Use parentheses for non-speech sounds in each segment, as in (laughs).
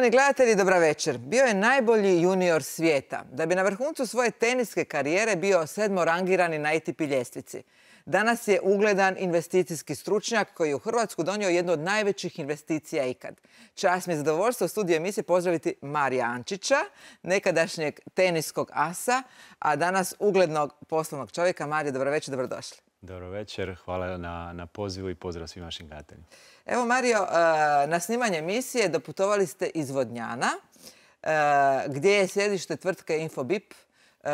Poštovani gledatelji, dobra večer. Bio je najbolji junior svijeta, da bi na vrhuncu svoje teniske karijere bio rangirani na ATP ljestvici. Danas je ugledan investicijski stručnjak koji je u Hrvatsku donio jednu od najvećih investicija ikad. Čas mi je zadovoljstvo u studiju emisije pozdraviti Marija Ančića, nekadašnjeg teniskog asa, a danas uglednog poslovnog čovjeka. Marija, dobro večer, dobrodošli. Dobro večer, hvala na, na pozivu i pozdrav svim vašim gledateljima. Evo Mario, e, na snimanje emisije doputovali ste iz Vodnjana, e, gdje je sjedište tvrtke Infobip. E,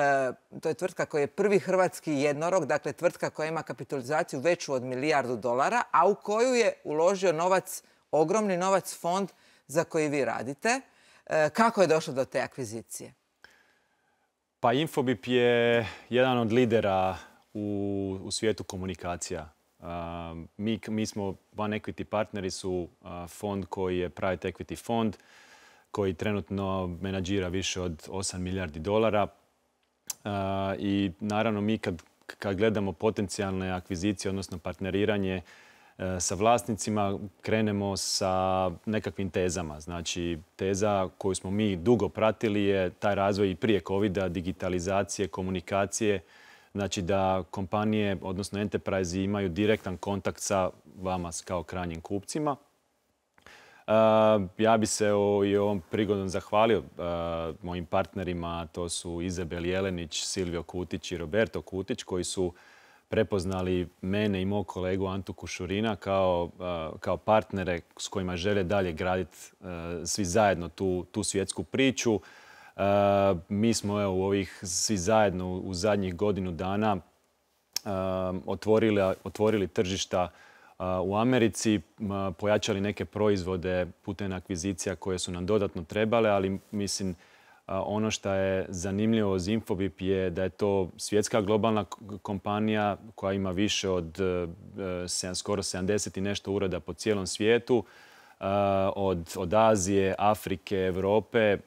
to je tvrtka koja je prvi hrvatski jednorog, dakle tvrtka koja ima kapitalizaciju veću od milijardu dolara, a u koju je uložio novac, ogromni novac fond za koji vi radite. Kako je došlo do te akvizicije? Pa Infobip je jedan od lidera u, svijetu komunikacija. mi, smo, One Equity Partneri su fond koji je private equity fond koji trenutno menadžira više od 8 milijardi dolara. I naravno mi kad, gledamo potencijalne akvizicije, odnosno partneriranje e, sa vlasnicima, krenemo sa nekakvim tezama. Znači, teza koju smo mi dugo pratili je taj razvoj i prije covid digitalizacije, komunikacije, znači da kompanije, odnosno enterprise imaju direktan kontakt sa vama kao krajnjim kupcima. E, ja bi se i ovom prigodom zahvalio e, mojim partnerima, to su Izabel Jelenić, Silvio Kutić i Roberto Kutić, koji su prepoznali mene i mog kolegu Antu Kušurina kao, e, partnere s kojima žele dalje graditi svi zajedno tu, tu svjetsku priču. Uh, mi smo evo, u ovih svi zajedno u zadnjih godinu dana uh, otvorili, tržišta uh, u Americi, pojačali neke proizvode putem akvizicija koje su nam dodatno trebale, ali mislim ono što je zanimljivo o Infobip je da je to svjetska globalna kompanija koja ima više od skoro 70 i nešto ureda po cijelom svijetu od, od Azije, Afrike, Europe.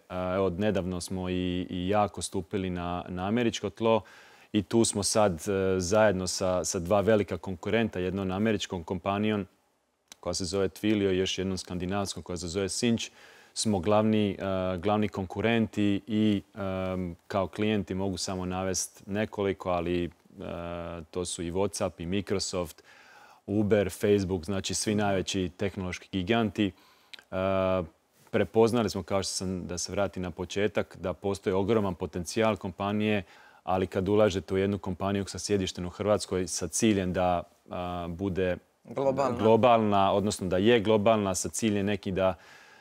Od nedavno smo i, i jako stupili na, na američko tlo i tu smo sad e, zajedno sa, sa dva velika konkurenta, jednom američkom kompanijom koja se zove Twilio, još jednom skandinavskom koja se zove Sinch, smo glavni, e, glavni konkurenti i e, kao klijenti mogu samo navesti nekoliko, ali to su i WhatsApp i Microsoft, Uber, Facebook, znači svi najveći tehnološki giganti. E, prepoznali smo, kao što sam da se vrati na početak, da postoji ogroman potencijal kompanije, ali kad ulažete u jednu kompaniju sa sjedištem u Hrvatskoj sa ciljem da bude globalna. odnosno da je globalna sa ciljem neki da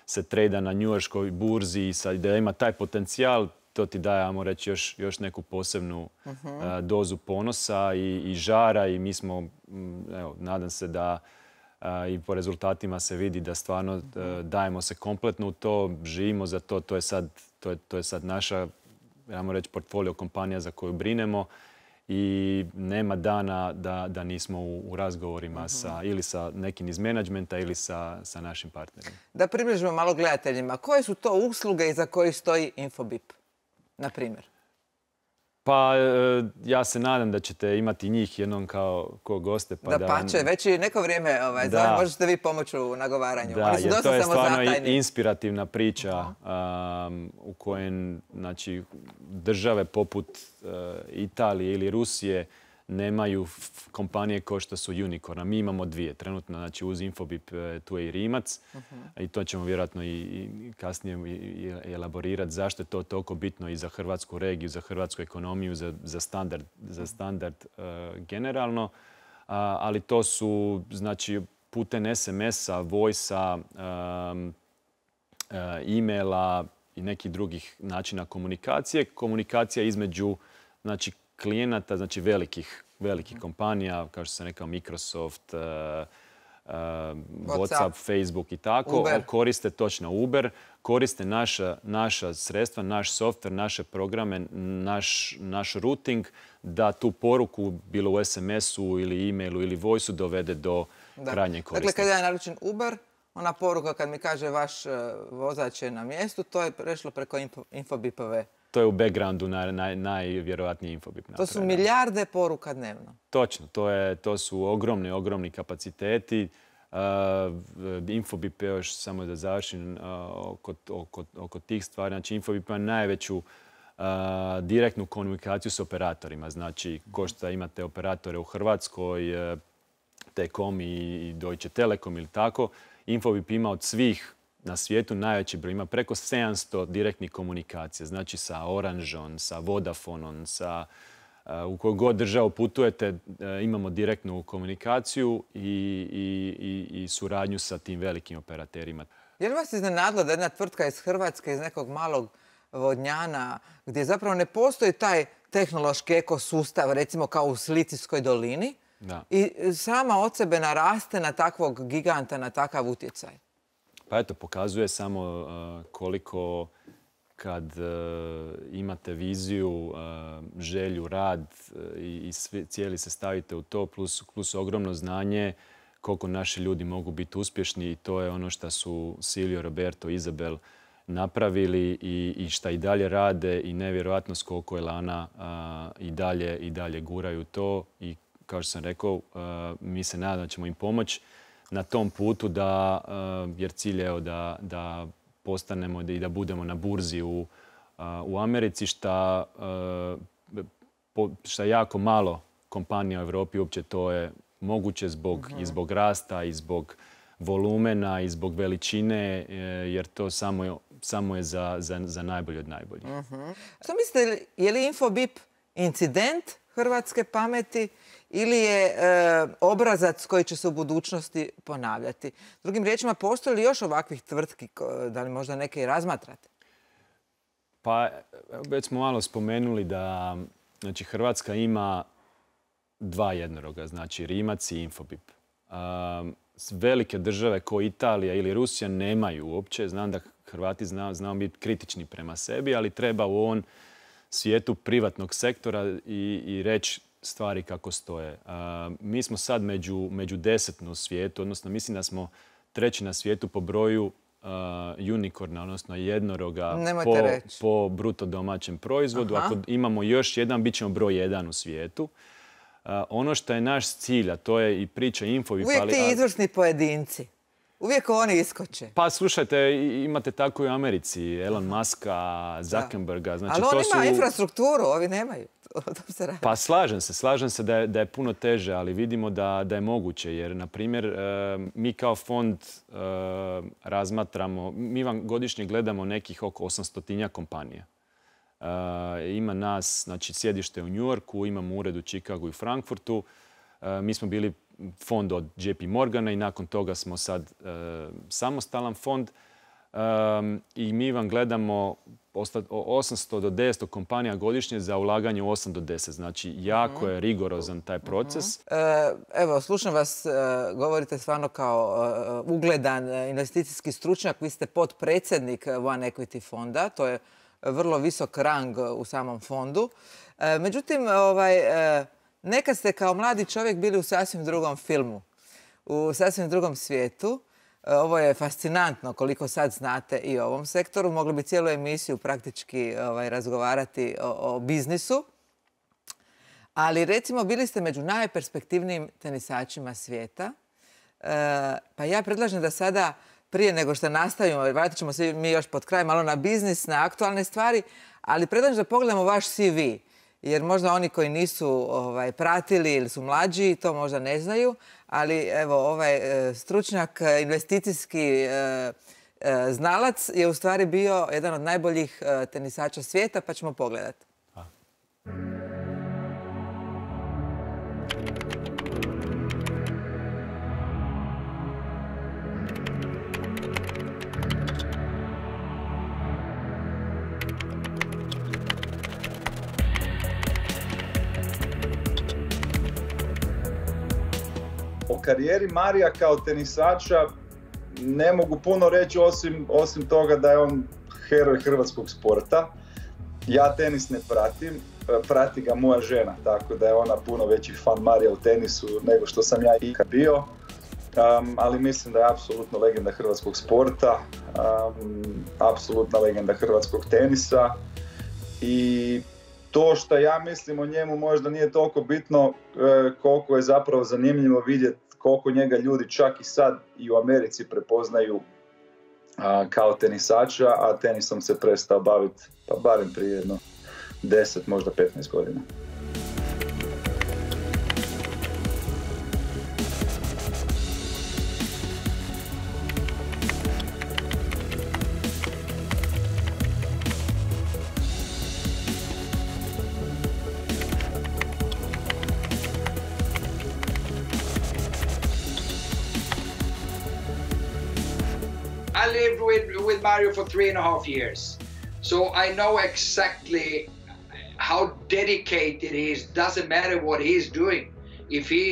se treda na njuškoj burzi i da ima taj potencijal, to ti daje, ajmo reći, još, još neku posebnu mhm. eh, dozu ponosa i, žara i mi smo, mm, evo, nadam se da eh, i po rezultatima se vidi da stvarno eh, mhm. dajemo se kompletno u to, živimo za to, to je sad, to je, sad naša, ajmo reći, portfolio kompanija za koju brinemo i nema dana da, nismo u, razgovorima mhm. sa, ili sa nekim iz menadžmenta ili sa, našim partnerima. Da približimo malo gledateljima. Koje su to usluge iza koje stoji Infobip? na primjer? Pa e, ja se nadam da ćete imati njih jednom kao ko goste. Pa da, da već i neko vrijeme ovaj, možete vi pomoći u nagovaranju. Da, to je stvarno inspirativna priča u kojem znači, države poput e, Italije ili Rusije nemaju kompanije kao što su Unicorn. mi imamo dvije. Trenutno, znači uz Infobip e, tu je i Rimac mhm. i to ćemo vjerojatno i kasnije elaborirati zašto je to toliko bitno i za hrvatsku regiju, za hrvatsku ekonomiju, za, standard, mhm. e, generalno. ali to su znači putem SMS-a, voice-a, e, e-maila i nekih drugih načina komunikacije. Komunikacija između znači, klijenata, znači velikih, velikih kompanija, kao što sam rekao Microsoft, uh, WhatsApp, Facebook i tako. Uber. Koriste točno Uber, koriste naša, naša sredstva, naš softver, naše programe, naš, naš routing da tu poruku, bilo u SMS-u ili e-mailu ili voice-u, dovede do da. krajnjeg dakle, korisnika. Dakle, kada je naručim Uber, ona poruka kad mi kaže vaš eh, vozač je na mjestu, to je prešlo preko info, info to je u backgroundu na, najvjerojatnije infobip To su milijarde poruka dnevno. Točno, to, su ogromni, ogromni kapaciteti. E, infobip je još, samo da završim, e, oko, tih stvari. Znači, infobip ima najveću e, direktnu komunikaciju s operatorima. Znači, ko što imate operatore u Hrvatskoj, Tekom i Deutsche Telekom ili tako, Infobip ima od svih na svijetu najveći broj. Ima preko 700 direktnih komunikacija. Znači sa Oranžom, sa Vodafonom, sa eh, u koju god državu putujete eh, imamo direktnu komunikaciju i, suradnju sa tim velikim operaterima. Je li vas iznenadilo da jedna tvrtka iz Hrvatske, iz nekog malog vodnjana, gdje zapravo ne postoji taj tehnološki ekosustav, recimo kao u Slicijskoj dolini, i sama od sebe naraste na takvog giganta, na takav utjecaj? Pa eto, pokazuje samo e, koliko kad e, imate viziju, e, želju, rad i cijeli se stavite u to, plus, plus ogromno znanje, koliko naši ljudi mogu biti uspješni i to je ono što su Silvio, Roberto, Izabel napravili i, i šta i dalje rade i nevjerojatno s je lana i, dalje, i dalje guraju to i kao što sam rekao, mi se nadamo da ćemo im pomoći na tom putu da, eh, jer cilj je da, da postanemo i da budemo na burzi u, eh, u Americi, što eh, šta jako malo kompanija u Europi uopće to je moguće zbog, i mhm. zbog rasta i zbog volumena i zbog veličine, jer to samo je, samo je za, za, za najbolje od najboljih. Mm -hmm. Što mislite, je li InfoBip incident hrvatske pameti ili je e, obrazac koji će se u budućnosti ponavljati. Drugim riječima, postoji li još ovakvih tvrtki, da li možda neke i razmatrate? Pa, već smo malo spomenuli da znači, Hrvatska ima dva jednoroga, znači Rimac i Infobip. velike države kao Italija ili Rusija nemaju uopće. Znam da Hrvati znamo biti kritični prema sebi, ali treba u ovom svijetu privatnog sektora i, i reći stvari kako stoje. Mi smo sad među, među desetno u svijetu, odnosno mislim da smo treći na svijetu po broju unikorna, odnosno jednoroga po, po bruto domaćem proizvodu. Ako imamo još jedan, bit ćemo broj jedan u svijetu. Ono što je naš cilj, a to je i priča Infovi... Uvijek pa ti izvršni pojedinci. Uvijek oni iskoče. Pa slušajte, imate tako i u Americi. Elon Muska, Zuckerberga. Znači, ali on to ima infrastrukturu, ovi nemaju. (laughs) se Pa slažem se, slažem se da je, da je puno teže, ali vidimo da, da je moguće. Jer, na primjer, eh, mi kao fond eh, razmatramo, mi vam godišnje gledamo nekih oko 800 kompanija. Eh, ima nas, znači sjedište u Yorku, imamo ured u Čikagu i Frankfurtu. Mi smo bili fond od JP Morgana i nakon toga smo sad samostalan fond i mi vam gledamo 800 do 900 kompanija godišnje za ulaganje u 8 do 10. Znači, jako mhm. je rigorozan taj proces. Mhm. E, evo, slušam vas, e, govorite stvarno kao e, ugledan investicijski stručnjak. Vi ste potpredsjednik One Equity fonda. To je vrlo visok rang u samom fondu. Međutim, ovaj, nekad ste kao mladi čovjek bili u sasvim drugom filmu, u sasvim drugom svijetu. E, ovo je fascinantno koliko sad znate i o ovom sektoru. Mogli bi cijelu emisiju praktički ovaj, razgovarati o, biznisu. Ali recimo bili ste među najperspektivnijim tenisačima svijeta. E, pa ja predlažem da sada prije nego što nastavimo, vratit ćemo se mi još pod kraj malo na biznis, na aktualne stvari, ali predlažem da pogledamo vaš CV. Jer možda oni koji nisu ovaj, pratili ili su mlađi to možda ne znaju, ali evo ovaj e, stručnjak e, investicijski e, znalac je u stvari bio jedan od najboljih tenisača svijeta pa ćemo pogledati. karijeri Marija kao tenisača ne mogu puno reći osim, osim toga da je on heroj hrvatskog sporta. Ja tenis ne pratim, prati ga moja žena, tako da je ona puno veći fan Marija u tenisu nego što sam ja ikad bio. Um, ali mislim da je apsolutno legenda hrvatskog sporta, um, apsolutna legenda hrvatskog tenisa i to što ja mislim o njemu možda nije toliko bitno e, koliko je zapravo zanimljivo vidjeti koliko njega ljudi čak i sad i u Americi prepoznaju kao tenisača, a tenisom se prestao baviti pa barem prije jedno 10, možda 15 godina. Mario for three and a half years. So I know exactly how dedicated he is. Doesn't matter what he's doing. If he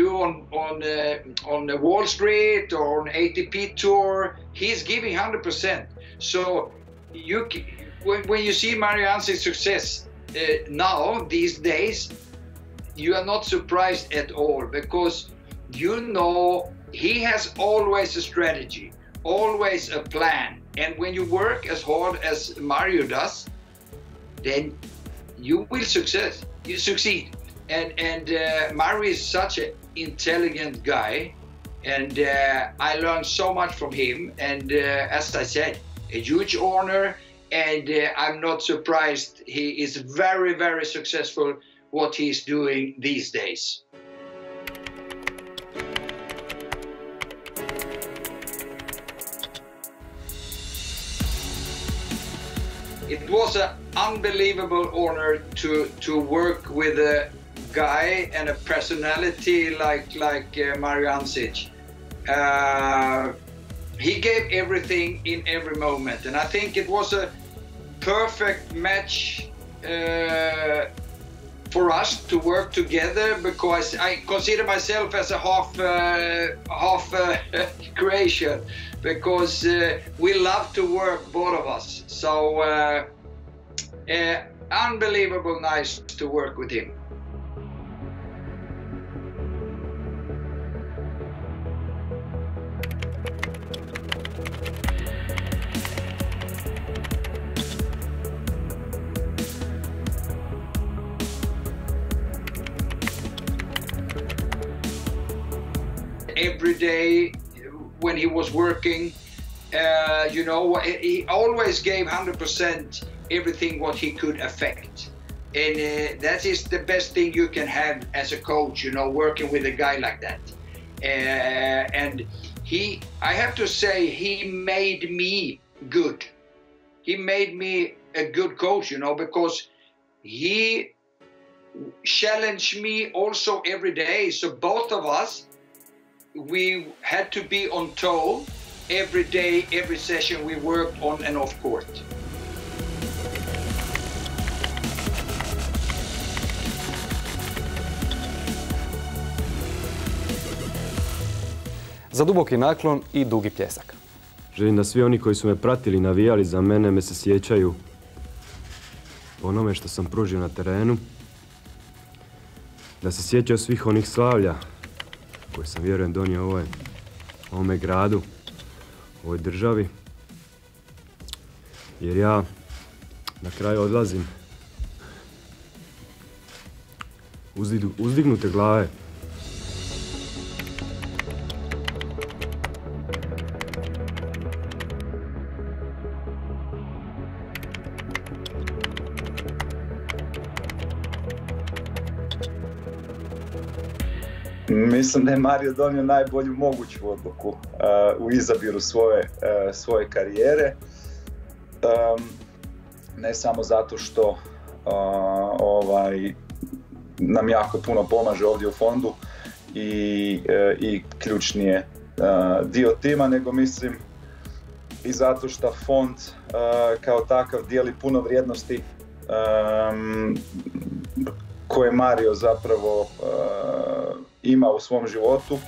do on on uh, on the Wall Street or on ATP tour, he's giving 100%. So you when, when you see Mario Hansen's success uh, now these days, you are not surprised at all because you know he has always a strategy always a plan. And when you work as hard as Mario does, then you will success. You succeed. And and uh, Mario is such an intelligent guy, and uh, I learned so much from him. And uh, as I said, a huge honor. And uh, I'm not surprised. He is very very successful what he's doing these days. It was an unbelievable honor to to work with a guy and a personality like like uh, Mario Uh, he gave everything in every moment, and I think it was a perfect match uh, for us to work together because I consider myself as a half uh, half uh, (laughs) Croatian because uh, we love to work, both of us. So, uh, uh, unbelievable nice to work with him. Every day when he was working. Uh, you know, he always gave 100% everything what he could affect. And uh, that is the best thing you can have as a coach, you know, working with a guy like that. Uh, and he, I have to say, he made me good. He made me a good coach, you know, because he challenged me also every day. So both of us we had to be on toe every day, every session we worked on and off court. Za duboki naklon i dugi pljesak. Želim da svi oni koji su me pratili, i navijali za mene, me se sjećaju onome što sam pružio na terenu. Da se sjećaju svih onih slavlja koji sam vjerujem donio ovome gradu, ovoj državi. Jer ja na kraju odlazim uzdignute glave Mislim da je Mario donio najbolju moguću odluku uh, u izabiru svoje, uh, svoje karijere. Um, ne samo zato što uh, ovaj, nam jako puno pomaže ovdje u fondu i, i ključni je dio tima, nego mislim i zato što fond kao takav dijeli puno vrijednosti um, koje Mario zapravo ima u svom životu.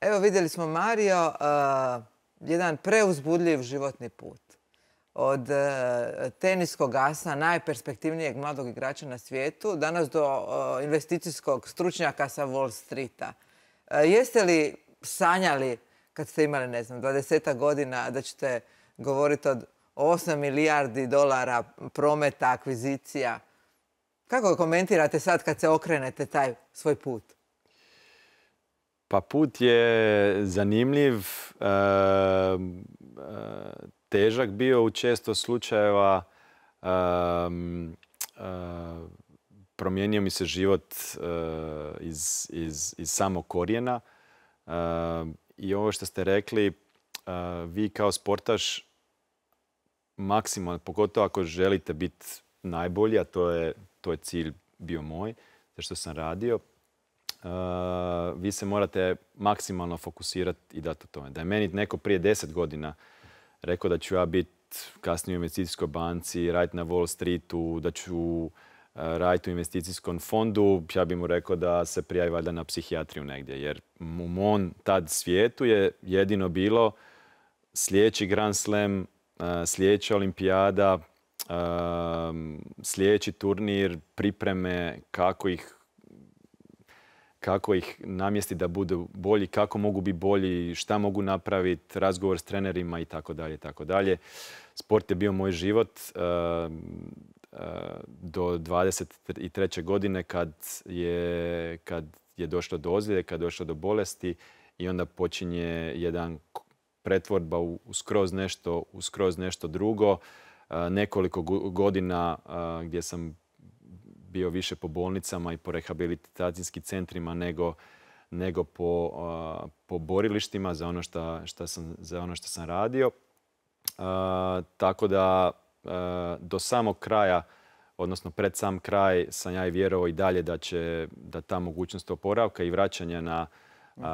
Evo vidjeli smo Mario, uh, jedan preuzbudljiv životni put. Od uh, teniskog asa, najperspektivnijeg mladog igrača na svijetu, danas do uh, investicijskog stručnjaka sa Wall Streeta. E, jeste li sanjali kad ste imali, ne znam, 20 godina da ćete govoriti od 8 milijardi dolara prometa, akvizicija? Kako komentirate sad kad se okrenete taj svoj put? Pa put je zanimljiv, e, e, težak bio u često slučajeva promijenio mi se život e, iz, samog korijena. E, I ovo što ste rekli, e, vi kao sportaš maksimalno, pogotovo ako želite biti najbolji, a to je, to je cilj bio moj, za što sam radio, vi se morate maksimalno fokusirati i dati o tome. Da je meni neko prije deset godina rekao da ću ja biti kasnije u investicijskoj banci, raditi na Wall Streetu, da ću raditi u investicijskom fondu, ja bih mu rekao da se prijavi valjda na psihijatriju negdje. Jer u mom tad svijetu je jedino bilo sljedeći Grand Slam, e, sljedeća olimpijada, e, sljedeći turnir, pripreme, kako ih kako ih namjesti da budu bolji, kako mogu biti bolji, šta mogu napraviti, razgovor s trenerima i tako dalje, tako dalje. Sport je bio moj život. E, Eh, do 23. godine kad je, kad je došlo do ozljede, kad je došlo do bolesti i onda počinje jedan pretvorba u skroz nešto, u skroz nešto drugo. Eh, nekoliko godina eh, gdje sam bio više po bolnicama i po rehabilitacijskim centrima nego, nego po, borilištima za ono što sam, za ono što sam radio. Tako da Eh, do samog kraja, odnosno pred sam kraj, sam ja i vjerovao i dalje da će da ta mogućnost oporavka i vraćanja na mhm.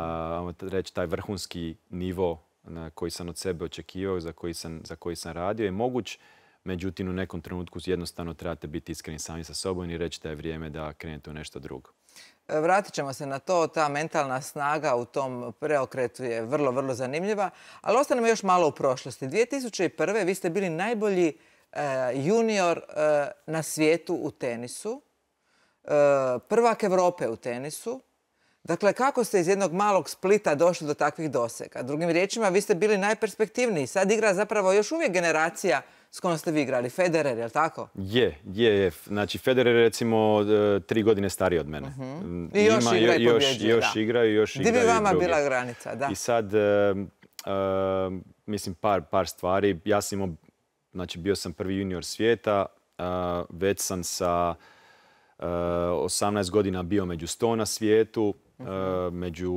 eh, reći, taj vrhunski nivo na koji sam od sebe očekivao, za koji sam, za koji sam radio je moguć. Međutim, u nekom trenutku jednostavno trebate biti iskreni sami sa sobom i reći da je vrijeme da krenete u nešto drugo. Eh, vratit ćemo se na to, ta mentalna snaga u tom preokretu je vrlo, vrlo zanimljiva. Ali ostanemo još malo u prošlosti. 2001. vi ste bili najbolji Eh, junior eh, na svijetu u tenisu, eh, prvak Europe u tenisu. Dakle, kako ste iz jednog malog splita došli do takvih dosega? Drugim riječima, vi ste bili najperspektivniji. Sad igra zapravo još uvijek generacija s kojom ste vi igrali. Federer, je li tako? Je, je, je. Znači, Federer je recimo tri godine stariji od mene. Mhm. I još igra i još, još igra i još Gdje bi vama bila granica, da. I sad, mislim, par, par stvari. Ja sam imao znači bio sam prvi junior svijeta, već sam sa 18 e, godina bio među 100 na svijetu, e, mhm. među,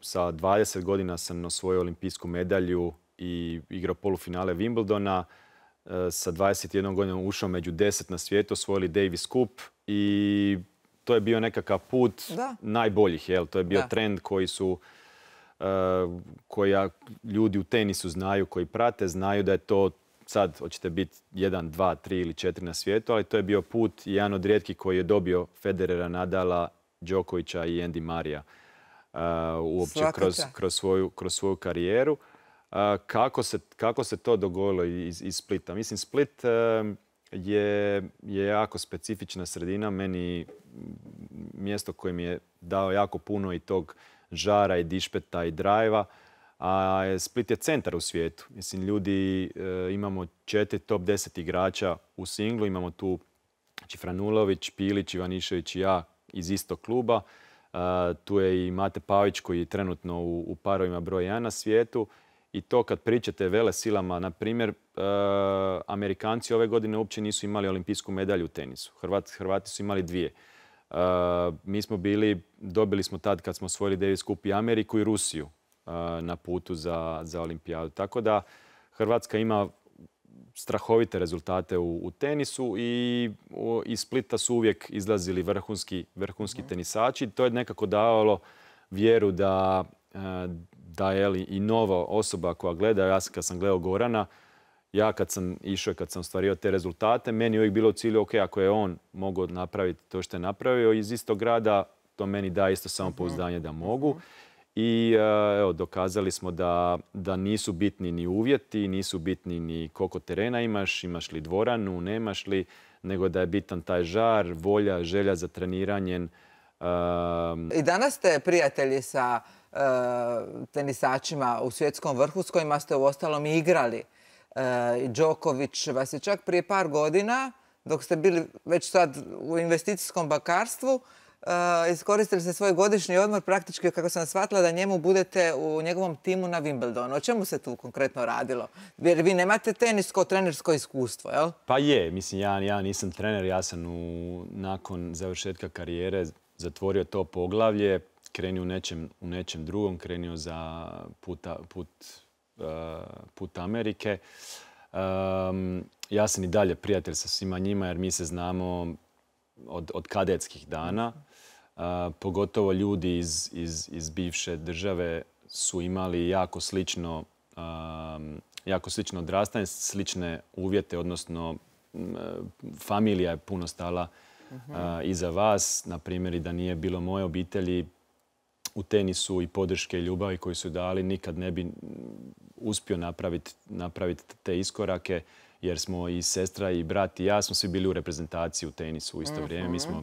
sa 20 godina sam osvojio olimpijsku medalju i igrao polufinale Wimbledona. E, sa 21 godinom ušao među 10 na svijetu, osvojili Davis Cup i to je bio nekakav put najboljih. Jel? To je bio trend koji su koja ljudi u tenisu znaju, koji prate, znaju da je to sad hoćete biti jedan, dva, tri ili četiri na svijetu, ali to je bio put i jedan od rijetkih koji je dobio Federera, Nadala, Đokovića i Andy Marija uh, uopće kroz, kroz, svoju, karijeru. Uh, kako, se, to dogodilo iz, Splita? Mislim, Split uh, je, jako specifična sredina. Meni mjesto koje mi je dao jako puno i tog žara i dišpeta i drajva a Split je centar u svijetu. Mislim, ljudi, e, imamo četiri top 10 igrača u singlu, imamo tu Čifranulović, znači, Pilić, Ivanišević i ja iz istog kluba. E, tu je i Mate Pavić koji je trenutno u parovima broj 1 na svijetu. I to kad pričate vele silama, na primjer, e, Amerikanci ove godine uopće nisu imali olimpijsku medalju u tenisu. Hrvati, Hrvati su imali dvije. Mi smo bili, dobili smo tad kad smo osvojili Davis Cup i Ameriku i Rusiju na putu za, za olimpijadu. Tako da Hrvatska ima strahovite rezultate u, u tenisu i iz Splita su uvijek izlazili vrhunski, vrhunski mhm. tenisači. To je nekako davalo vjeru da, da je i nova osoba koja gleda, ja kad sam gledao Gorana, ja kad sam išao, kad sam stvario te rezultate, meni je uvijek bilo u cilju, ok, ako je on mogao napraviti to što je napravio iz istog grada, to meni mhm. da isto samo pouzdanje da mogu i e, evo, dokazali smo da, da nisu bitni ni uvjeti, nisu bitni ni koliko terena imaš, imaš li dvoranu, nemaš li, nego da je bitan taj žar, volja, želja za treniranjem. I danas ste prijatelji sa e, tenisačima u svjetskom vrhu s kojima ste uostalom i igrali. Uh, Đoković vas je čak prije par godina, dok ste bili već sad u investicijskom bakarstvu, Eh, iskoristili ste svoj godišnji odmor praktički kako sam shvatila da njemu budete u njegovom timu na Wimbledonu. O čemu se tu konkretno radilo? Jer vi nemate tenisko trenersko iskustvo, jel? Pa je, mislim ja, nisam trener, ja sam nakon završetka karijere zatvorio to poglavlje, krenio u nečem, drugom, krenio za eh, put, Amerike. ja sam i dalje prijatelj sa svima njima jer mi se znamo od, od kadetskih dana pogotovo ljudi iz, bivše države su imali jako slično jako slično odrastanje, slične uvjete, odnosno familija je puno stala mhm. iza vas. Na primjer, da nije bilo moje obitelji u tenisu i podrške i ljubavi koju su dali, nikad ne bi uspio napraviti te iskorake jer smo i sestra i brat i ja smo svi bili u reprezentaciji u tenisu u isto mhm. vrijeme. Mi smo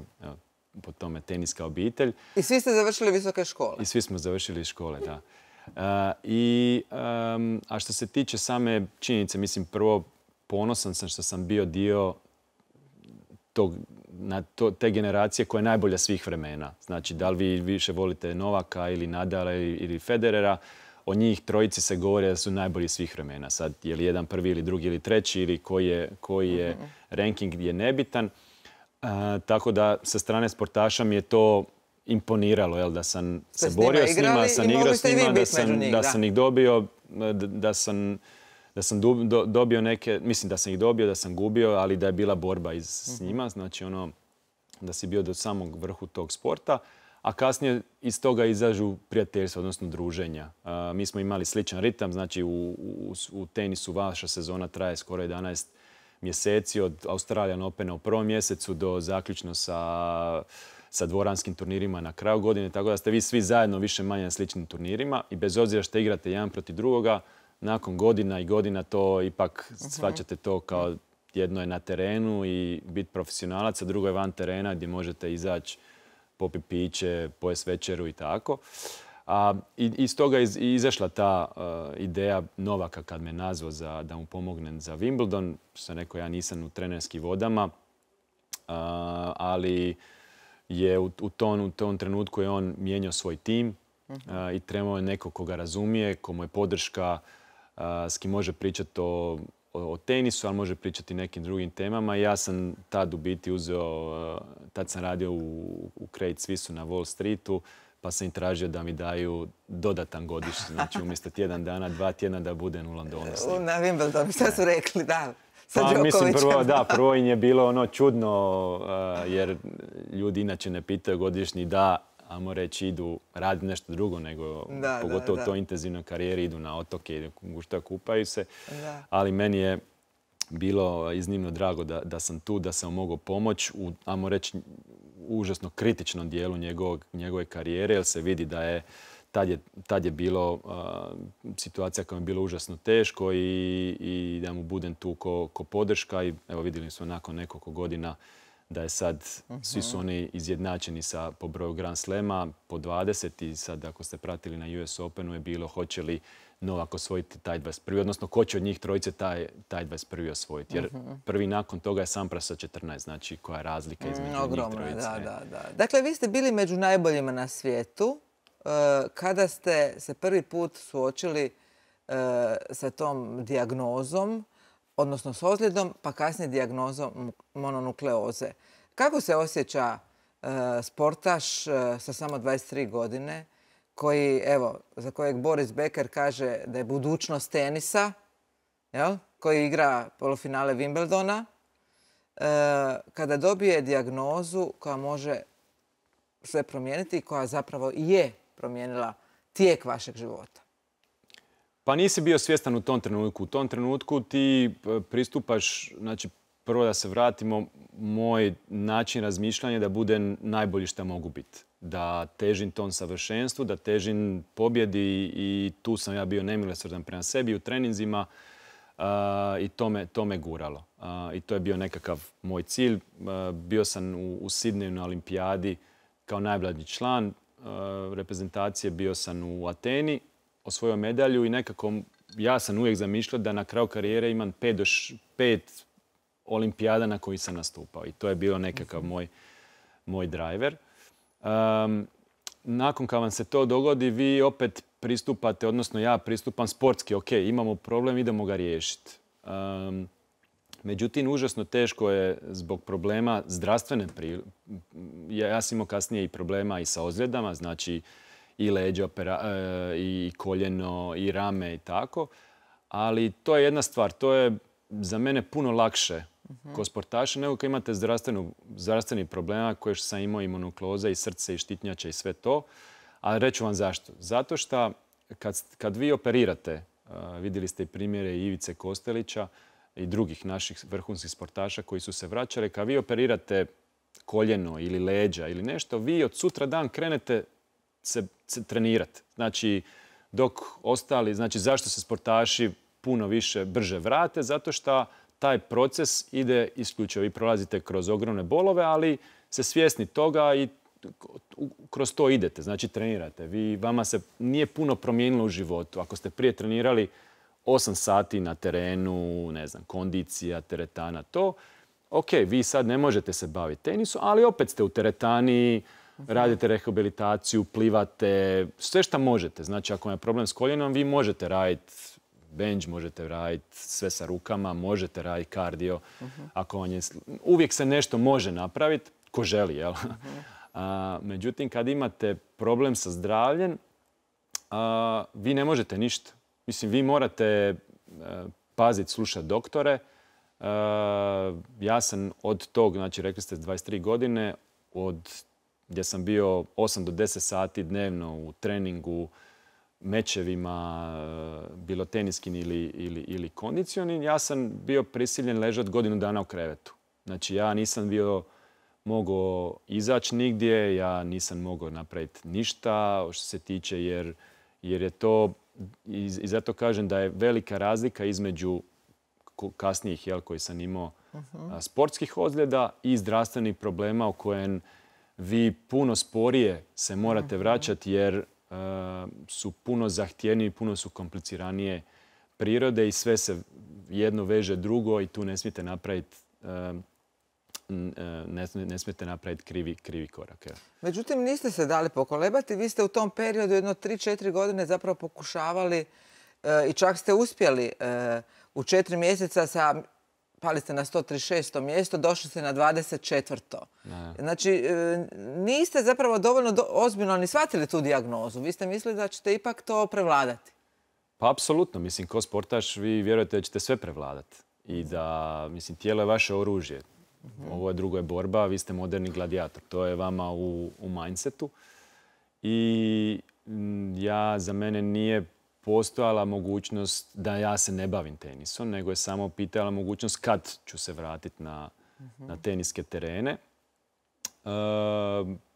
po tome teniska obitelj. I svi ste završili visoke škole? I svi smo završili škole, da. E, a što se tiče same činjenice, mislim prvo ponosan sam što sam bio dio na te generacije koja je najbolja svih vremena. Znači, da li vi više volite Novaka ili Nadala ili Federera, o njih trojici se govori da su najbolji svih vremena. Sad, je li jedan prvi ili drugi ili treći ili koji je, koji je mhm. ranking je nebitan tako da sa strane sportaša mi je to imponiralo, jel, da sam se borio s njima, da sam igrao s njima, da sam, ih dobio, e, da, sam da sam dobio neke, mislim da sam ih dobio, da sam gubio, ali da je bila borba iz, s mhm. njima. Znači ono, da si bio do samog vrhu tog sporta. A kasnije iz toga izažu prijateljstva, odnosno druženja. mi smo imali sličan ritam, znači u, tenisu vaša sezona traje skoro 11 mjeseci, od Australijan Opena u prvom mjesecu do zaključno sa sa dvoranskim turnirima na kraju godine, tako da ste vi svi zajedno više manje na sličnim turnirima i bez obzira što igrate jedan protiv drugoga, nakon godina i godina to ipak mhm. shvaćate to kao jedno je na terenu i biti profesionalac, a drugo je van terena gdje možete izaći, popi piće, pojesti večeru i tako i, iz toga je izašla ta e, ideja Novaka kad me nazvao da mu pomognem za Wimbledon. Što sam rekao, ja nisam u trenerskim vodama, e, ali je u, tom trenutku je on mijenjao svoj tim e, mhm. i trebao je neko ko ga razumije, ko mu je podrška, s kim može pričati o, tenisu, ali može pričati nekim drugim temama. Ja sam tad u biti uzeo, tad sam radio u, Credit Swissu na Wall Streetu, pa sam im tražio da mi daju dodatan godišnji. Znači, umjesto tjedan dana, dva tjedna da bude u Londonu. Na Wimbledonu, šta su rekli, da. Pa, mislim, prvo, da, (laughs) prvo im je bilo ono čudno, jer ljudi inače ne pitaju godišnji da, ajmo reći, idu radi nešto drugo nego, pogotovo u toj to intenzivnoj karijeri, idu na otoke, idu gušta, kupaju se. Ali meni je bilo iznimno drago da, sam tu, da sam mogao pomoć u, amo reći, užasno kritičnom dijelu njegove, karijere jer se vidi da je tad je, bilo situacija koja je bilo užasno teško i, da mu budem tu ko, podrška. I evo vidjeli smo nakon nekoliko godina da je sad, mhm. svi su oni izjednačeni sa po broju Grand Slema, po 20 i sad ako ste pratili na US Openu je bilo hoće li Novak osvojiti taj 21. Odnosno, ko će od njih trojice taj, taj 21. osvojiti? Jer mhm. prvi nakon toga je Sampras sa 14. Znači, koja je razlika mm, između njih trojice. Da, da, da. Dakle, vi ste bili među najboljima na svijetu eh, kada ste se prvi put suočili eh, sa tom diagnozom, odnosno s ozljedom, pa kasnije diagnozom mononukleoze. Kako se osjeća eh, sportaš sa samo 23 godine koji, evo, za kojeg Boris Becker kaže da je budućnost tenisa, jel? koji igra polofinale Wimbledona, e, kada dobije dijagnozu koja može sve promijeniti i koja zapravo je promijenila tijek vašeg života. Pa nisi bio svjestan u tom trenutku. U tom trenutku ti e, pristupaš, znači prvo da se vratimo, moj način razmišljanja da bude najbolji što mogu biti da težim tom savršenstvu, da težim pobjedi i tu sam ja bio nemilosrdan prema sebi u treninzima eh, i to me, guralo. Eh, I to je bio nekakav moj cilj. Eh, bio sam u, Sidneju na olimpijadi kao najbladnji član reprezentacije, bio sam u Ateni, osvojio medalju i nekako ja sam uvijek zamišljao da na kraju karijere imam pet, do pet olimpijada na koji sam nastupao. I to je bio nekakav moj, moj driver nakon kad vam se to dogodi, vi opet pristupate, odnosno ja pristupam sportski. Ok, imamo problem, idemo ga riješiti. međutim, užasno teško je zbog problema zdravstvene Ja, sam imao kasnije i problema i sa ozljedama, znači i leđa, e, i koljeno, i rame i tako. Ali to je jedna stvar, to je za mene puno lakše Mhm. kod Ko sportaša, nego kad imate zdravstveni problema koje što sam imao monokloza i srce i štitnjače i sve to. A reću vam zašto. Zato što kad, vi operirate, vidjeli ste i primjere Ivice Kostelića i drugih naših vrhunskih sportaša koji su se vraćali, kad vi operirate koljeno ili leđa ili nešto, vi od sutra dan krenete se trenirati. Znači, dok ostali, znači zašto se sportaši puno više brže vrate? Zato što taj proces ide isključivo. Vi prolazite kroz ogromne bolove, ali se svjesni toga i kroz to idete, znači trenirate. Vi, vama se nije puno promijenilo u životu. Ako ste prije trenirali 8 sati na terenu, ne znam, kondicija, teretana, to, ok, vi sad ne možete se baviti tenisom, ali opet ste u teretani, mhm. radite rehabilitaciju, plivate, sve što možete. Znači, ako je problem s koljenom, vi možete raditi bench, možete raditi sve sa rukama, možete raditi kardio. Mhm. Ako uvijek se nešto može napraviti, ko želi. Jel? Mhm. (laughs) međutim, kad imate problem sa zdravljem, vi ne možete ništa. Mislim, vi morate e, paziti, slušati doktore. E, ja sam od tog, znači rekli ste 23 godine, od gdje sam bio 8 do 10 sati dnevno u treningu, mečevima, eh, bilo teniskim ili, ili, ili ja sam bio prisiljen ležati godinu dana u krevetu. Znači ja nisam bio mogao izaći nigdje, ja nisam mogao napraviti ništa što se tiče jer, jer je to i, zato kažem da je velika razlika između kasnijih jel, koji sam imao mhm. sportskih ozljeda i zdravstvenih problema u kojem vi puno sporije se morate mhm. vraćati jer Eh, su puno i puno su kompliciranije prirode i sve se jedno veže drugo i tu ne smijete napraviti eh, eh, ne, smijete napraviti krivi, krivi korak. Međutim, niste se dali pokolebati. Vi ste u tom periodu jedno 3-4 godine zapravo pokušavali i čak ste uspjeli u četiri mjeseca sa pali ste na 136. mjesto, došli ste na 24. Znači, e, niste zapravo dovoljno ozbiljno ni shvatili tu dijagnozu. Vi ste mislili da ćete ipak to prevladati. Pa, apsolutno. Mislim, ko sportaš, vi vjerujete da ćete sve prevladati. I da, mislim, tijelo je vaše oružje. Mhm. Ovo je drugo je borba, vi ste moderni gladijator. To je vama u mindsetu. I ja, za mene nije postojala mogućnost da ja se ne bavim tenisom, nego je samo pitala mogućnost kad ću se vratiti na, na teniske terene. E,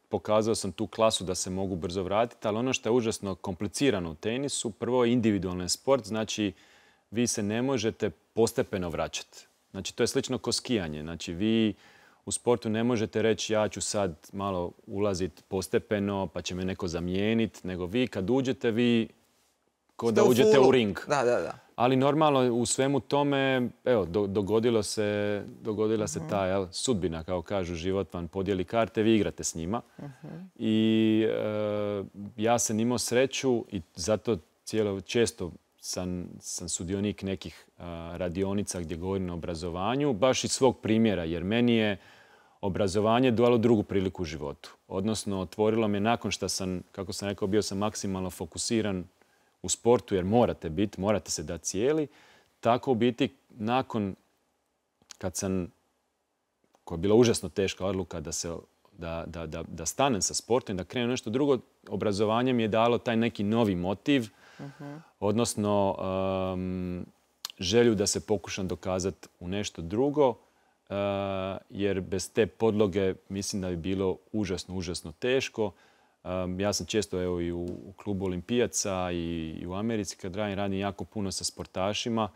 pokazao sam tu klasu da se mogu brzo vratiti, ali ono što je užasno komplicirano u tenisu, prvo je individualni sport, znači vi se ne možete postepeno vraćati. Znači to je slično ko skijanje. Znači vi u sportu ne možete reći ja ću sad malo ulaziti postepeno pa će me neko zamijeniti, nego vi kad uđete vi ko da uđete u ring. Da, da, da. Ali normalno u svemu tome, evo, dogodilo se, dogodila se ta jel, sudbina, kao kažu, život vam podijeli karte, vi igrate s njima. Mhm. I eh, ja sam imao sreću i zato cijelo, često sam, sam sudionik nekih eh, radionica gdje govorim o obrazovanju, baš iz svog primjera, jer meni je obrazovanje dalo drugu priliku u životu. Odnosno, otvorilo me nakon što sam, kako sam rekao, bio sam maksimalno fokusiran u sportu jer morate biti, morate se da cijeli. Tako u biti nakon kad sam, koja je bila užasno teška odluka da, se, da, da, da, da stanem sa sportom i da krenem nešto drugo, obrazovanje mi je dalo taj neki novi motiv, mhm. odnosno želju da se pokušam dokazati u nešto drugo, eh, jer bez te podloge mislim da bi bilo užasno, užasno teško. Ja sam često evo, i u klubu olimpijaca i u Americi kad radim, radim jako puno sa sportašima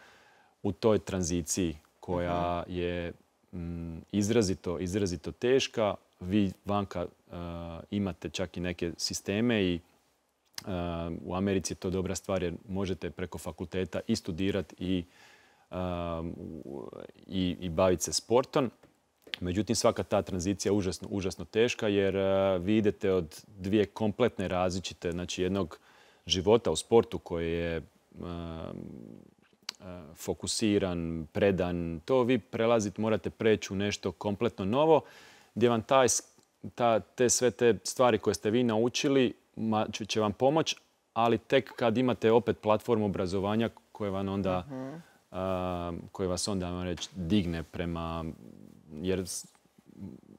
u toj tranziciji koja mhm. je mm, izrazito, izrazito teška. Vi vanka eh, imate čak i neke sisteme i eh, u Americi je to dobra stvar jer možete preko fakulteta i studirati i, i baviti se sportom. Međutim, svaka ta tranzicija je užasno, užasno teška jer e, vi idete od dvije kompletne različite, znači jednog života u sportu koji je e, e, fokusiran, predan, to vi prelazite, morate preći u nešto kompletno novo gdje vam taj, te sve te stvari koje ste vi naučili će vam pomoć, ali tek kad imate opet platformu obrazovanja koje vam onda, mhm. vas onda digne prema jer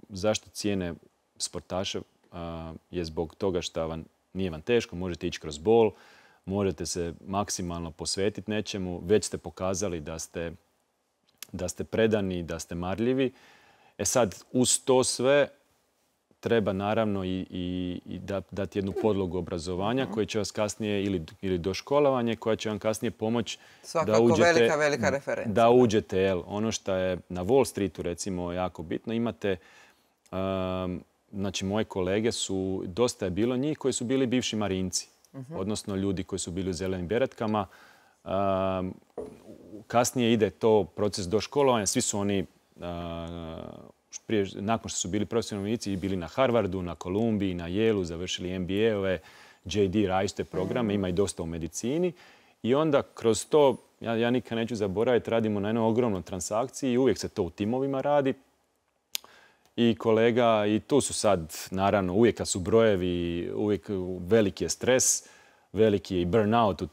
zašto cijene sportaša je zbog toga što vam, nije vam teško, možete ići kroz bol, možete se maksimalno posvetiti nečemu, već ste pokazali da ste, da ste predani, da ste marljivi. E sad, uz to sve, treba naravno i, dati jednu podlogu obrazovanja mhm. koja će vas kasnije ili, doškolovanje koja će vam kasnije pomoći da uđete, velika, Da uđete, ono što je na Wall Streetu recimo jako bitno, imate ehm, znači moje kolege su, dosta je bilo njih koji su bili bivši marinci, mhm. odnosno ljudi koji su bili u zelenim beretkama. Ehm, kasnije ide to proces doškolovanja, svi su oni ehm, prije, nakon što su bili profesionalni vojnici i bili na Harvardu, na Kolumbiji, na Jelu, završili MBA-ove, JD rajste programe, mhm. ima i dosta u medicini. I onda kroz to, ja, ja nikad neću zaboraviti, radimo na jednoj ogromnoj transakciji i uvijek se to u timovima radi. I kolega, i tu su sad, naravno, uvijek kad su brojevi, uvijek veliki je stres, veliki je i burnout u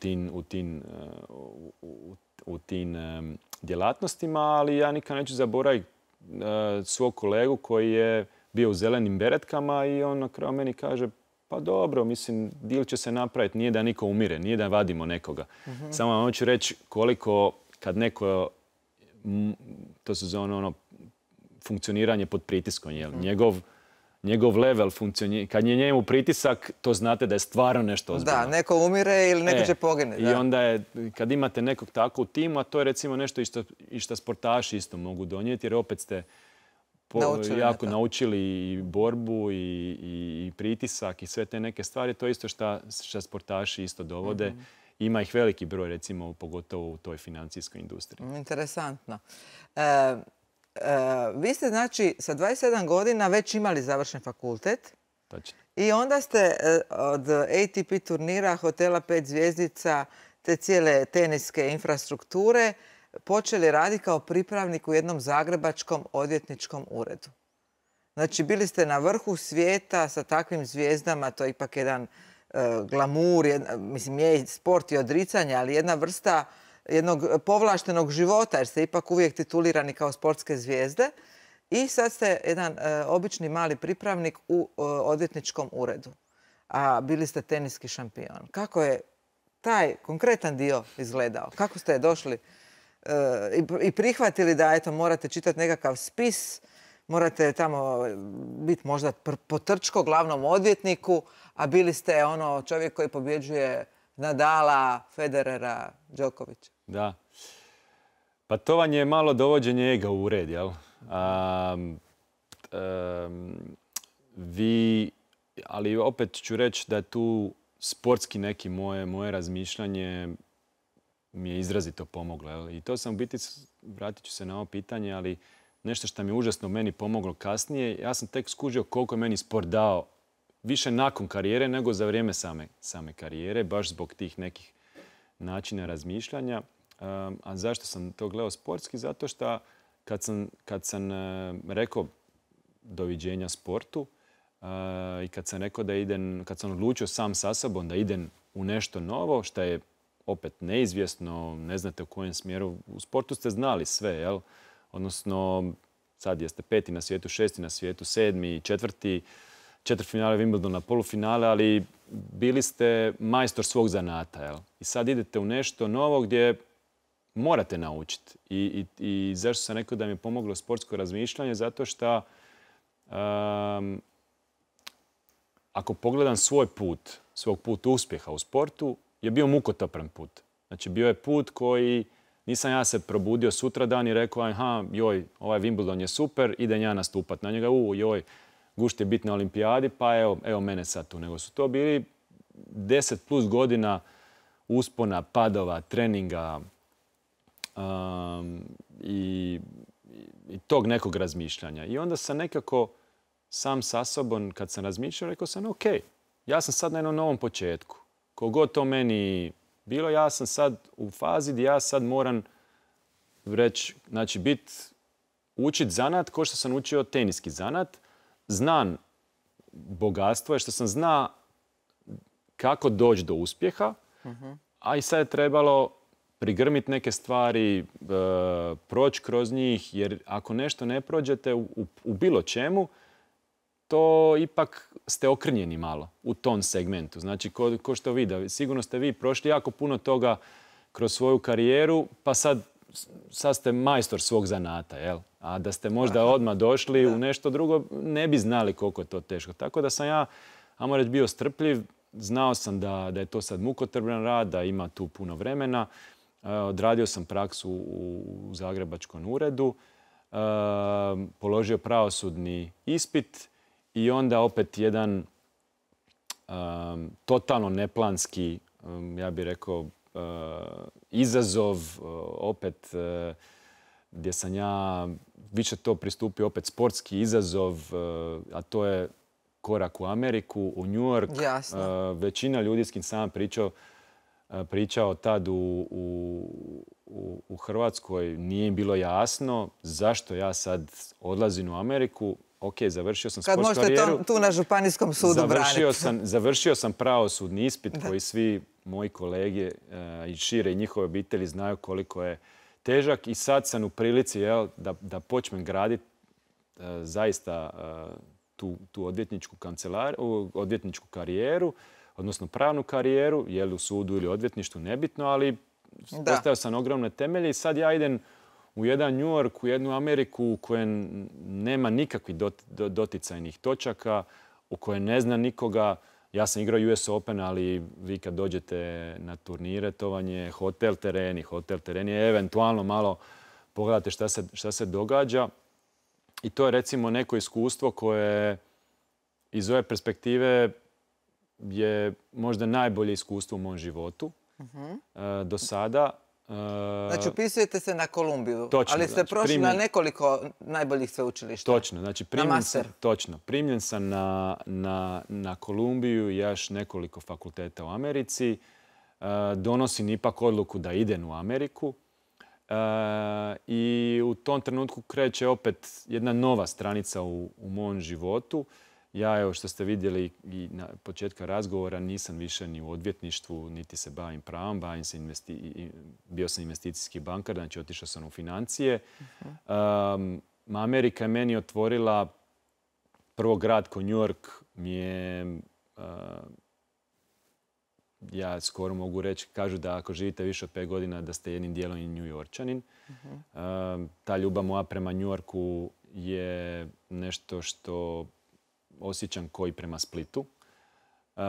tim, e, djelatnostima, ali ja nikad neću zaboraviti Eh, svog kolegu koji je bio u zelenim beretkama i on na kraju meni kaže pa dobro, mislim, dil će se napraviti, nije da niko umire, nije da vadimo nekoga. Mhm. Samo vam hoću reći koliko kad neko, to se zove ono, ono funkcioniranje pod pritiskom, mhm. Njegov njegov level funkcionira. Kad je njemu pritisak, to znate da je stvarno nešto ozbiljno. Da, neko umire ili neko e, će pogine. I onda je, kad imate nekog tako u timu, a to je recimo nešto i što, sportaši isto mogu donijeti, jer opet ste jako naučili i borbu i, pritisak i sve te neke stvari. To je isto što sportaši isto dovode. Mhm. Ima ih veliki broj, recimo, pogotovo u toj financijskoj industriji. Interesantno. E, Eh, vi ste znači sa 27 godina već imali završen fakultet. I onda ste eh, od ATP turnira, hotela pet zvijezdica, te cijele teniske infrastrukture počeli raditi kao pripravnik u jednom zagrebačkom odvjetničkom uredu. Znači, bili ste na vrhu svijeta sa takvim zvijezdama, to je ipak jedan eh, glamur, mislim, je sport i odricanje, ali jedna vrsta jednog e, povlaštenog života, jer ste ipak uvijek titulirani kao sportske zvijezde. I sad ste jedan e, obični mali pripravnik u e, odvjetničkom uredu. A bili ste teniski šampion. Kako je taj konkretan dio izgledao? Kako ste došli i prihvatili da eto, morate čitati nekakav spis, morate tamo biti možda potrčko glavnom odvjetniku, a bili ste ono čovjek koji pobjeđuje Nadala, Federera, Đokovića? Da. Pa to vam je malo dovođenje ega u red, jel? vi, ali opet ću reći da tu sportski neki moje, moje razmišljanje mi je izrazito pomoglo. I to sam u biti, vratit ću se na ovo pitanje, ali nešto što mi je užasno meni pomoglo kasnije, ja sam tek skužio koliko je meni sport dao više nakon karijere nego za vrijeme same, same karijere, baš zbog tih nekih načina razmišljanja. A zašto sam to gledao sportski? Zato što kad sam, rekao doviđenja sportu eh, i kad sam rekao da idem, kad sam odlučio sam sa sobom da idem u nešto novo, što je opet neizvjesno, ne znate u kojem smjeru. U sportu ste znali sve, jel? Odnosno, sad jeste peti na svijetu, šesti na svijetu, sedmi, četvrti, četiri finale Wimbledona, polufinale, ali bili ste majstor svog zanata, I sad idete u nešto novo gdje morate naučiti. I, zašto sam rekao da mi je pomoglo sportsko razmišljanje? Zato što ako pogledam svoj put, svog puta uspjeha u sportu, je bio mukotopran put. Znači bio je put koji nisam ja se probudio sutra dan i rekao aha, joj, ovaj Wimbledon je super, idem ja nastupat na njega, u, joj, gušt je bit na olimpijadi, pa evo, evo mene sad tu. Nego su to bili deset plus godina uspona, padova, treninga, i, tog nekog razmišljanja. I onda sam nekako sam sa sobom, kad sam razmišljao, rekao sam ok, ja sam sad na jednom novom početku. Kogod to meni bilo, ja sam sad u fazi gdje ja sad moram reći, znači biti, učit zanat kao što sam učio teniski zanat. Znam bogatstvo je što sam zna kako doći do uspjeha, mhm. a i sad je trebalo prigrmiti neke stvari, e, proći kroz njih, jer ako nešto ne prođete u, bilo čemu, to ipak ste okrnjeni malo u tom segmentu. Znači, ko, što vi, sigurno ste vi prošli jako puno toga kroz svoju karijeru, pa sad, ste majstor svog zanata, jel? A da ste možda odmah došli u nešto drugo, ne bi znali koliko je to teško. Tako da sam ja, ajmo reći, bio strpljiv. Znao sam da, da je to sad mukotrban rad, da ima tu puno vremena. Odradio sam praksu u Zagrebačkom uredu, ehm, položio pravosudni ispit i onda opet jedan ehm, totalno neplanski, ehm, ja bih rekao, izazov, e, opet e, gdje sam ja više to pristupio, opet sportski izazov, e, a to je korak u Ameriku, u New York. Većina ljudi s kim sam pričao E, pričao tad u, u, u Hrvatskoj, nije im bilo jasno zašto ja sad odlazim u Ameriku. Ok, završio sam Kad možete karijeru, tu na Županijskom sudu završio sam, završio sam pravosudni ispit koji svi moji kolege e, i šire i njihove obitelji znaju koliko je težak i sad sam u prilici jel, da, da počnem graditi e, zaista tu, tu odvjetničku, odvjetničku karijeru odnosno pravnu karijeru, je li u sudu ili odvjetništvu, nebitno, ali postao sam ogromne temelje i sad ja idem u jedan New York, u jednu Ameriku u kojoj nema nikakvih doticajnih točaka, u kojoj ne zna nikoga. Ja sam igrao US Open, ali vi kad dođete na turnire, to vam je hotel tereni. Hotel tereni eventualno malo pogledate se, šta se događa. I to je recimo neko iskustvo koje iz ove perspektive je možda najbolje iskustvo u mom životu mhm. eh, do sada. Eh, znači, upisujete se na Kolumbiju, ali ste znači, prošli na nekoliko najboljih sveučilišta. Točno, znači točno, primljen sam na, Kolumbiju i još nekoliko fakulteta u Americi. Eh, donosim ipak odluku da idem u Ameriku. I u tom trenutku kreće opet jedna nova stranica u, u mom životu ja, evo što ste vidjeli i na početka razgovora, nisam više ni u odvjetništvu, niti se bavim pravom, bavim se bio sam investicijski bankar, znači otišao sam u financije. Mhm. Amerika je meni otvorila prvo grad ko New York mi je ja skoro mogu reći, kažu da ako živite više od 5 godina da ste jednim dijelom i New Yorkčanin. Mhm. ta ljubav moja prema New Yorku je nešto što osjećam koji prema Splitu. E,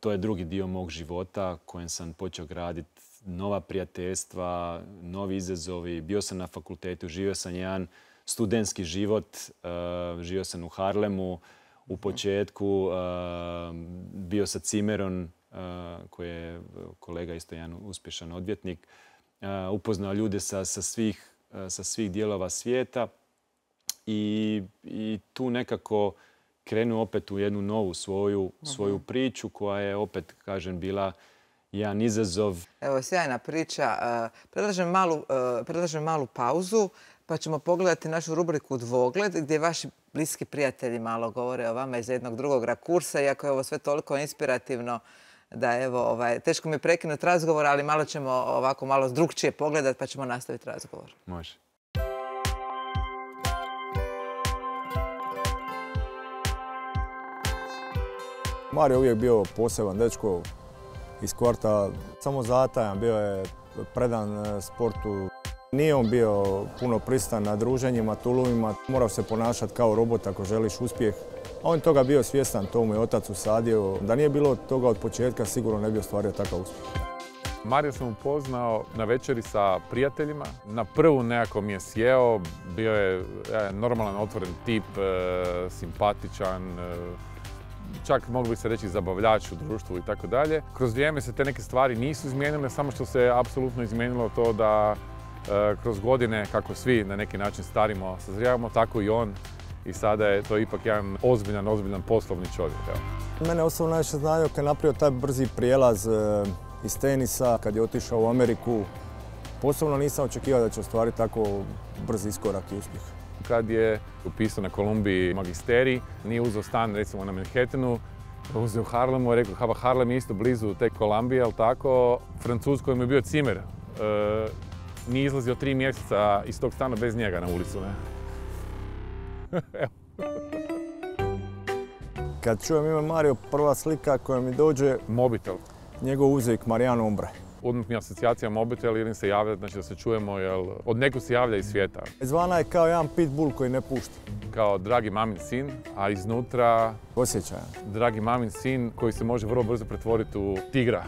to je drugi dio mog života kojem sam počeo graditi nova prijateljstva, novi izazovi. Bio sam na fakultetu, živio sam jedan studentski život, e, živio sam u Harlemu. U početku e, bio sa Cimeron, koji je kolega isto jedan uspješan odvjetnik. Upoznao ljude sa, svih, dijelova svijeta i, i tu nekako krenuo opet u jednu novu svoju, mhm. svoju priču koja je opet, kažem, bila jedan izazov. Evo, sjajna priča. E, e, predlažem malu, pauzu pa ćemo pogledati našu rubriku Dvogled gdje vaši bliski prijatelji malo govore o vama iz jednog drugog rakursa, iako je ovo sve toliko inspirativno da evo, ovaj, teško mi je prekinuti razgovor, ali malo ćemo ovako malo drugčije pogledati pa ćemo nastaviti razgovor. Može. Mario je uvijek bio poseban dečko iz kvarta, samo zatajan, bio je predan e, sportu. Nije on bio puno pristan na druženjima, tulumima, morao se ponašati kao robot ako želiš uspjeh. A on toga bio svjestan, to mu je otac usadio. Da nije bilo toga od početka, sigurno ne bi ostvario takav uspjeh. Mario sam upoznao na večeri sa prijateljima. Na prvu nekako mi je sjeo, bio je e, normalan, otvoren tip, e, simpatičan, čak mogli bi se reći zabavljač u društvu i tako dalje. Kroz vrijeme se te neke stvari nisu izmijenile, samo što se apsolutno izmijenilo to da e, kroz godine, kako svi na neki način starimo, sazrijavamo, tako i on i sada je to ipak jedan ozbiljan, ozbiljan poslovni čovjek. Mene osobno najviše znaju kad je napravio taj brzi prijelaz e, iz tenisa, kad je otišao u Ameriku. Poslovno nisam očekivao da će ostvariti tako brzi iskorak i uspjeh kad je upisao na Kolumbiji magisterij, nije uzeo stan recimo na Manhattanu, uzeo u Harlemu, rekao, Hava Harlem je isto blizu te Kolumbije, ali tako, Francuz koji mu je bio cimer, e, nije izlazio tri mjeseca iz tog stana bez njega na ulicu, (laughs) Kad čujem ime Mario, prva slika koja mi dođe... Mobitel. Njegov uzik, Marijan Umbre. Odmah mi asocijacija mobitel ili se javlja, znači da se čujemo, jer od neku se javlja iz svijeta. Zvana je kao jedan pitbull koji ne pušta. Kao dragi mamin sin, a iznutra... Osjećaj. Dragi mamin sin koji se može vrlo brzo pretvoriti u tigra.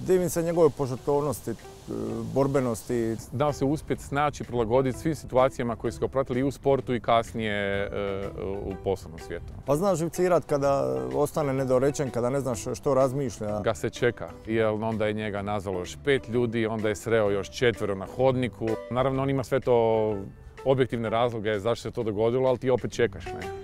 Divim se njegove požrtovnosti borbenosti. da se uspjet snaći, prilagoditi svim situacijama koje su ga pratili i u sportu i kasnije e, u poslovnom svijetu. Pa znaš živcirat kada ostane nedorečen, kada ne znaš što razmišlja. Ga se čeka, jer onda je njega nazvalo još pet ljudi, onda je sreo još četvero na hodniku. Naravno, on ima sve to objektivne razloge zašto se to dogodilo, ali ti opet čekaš. Ne?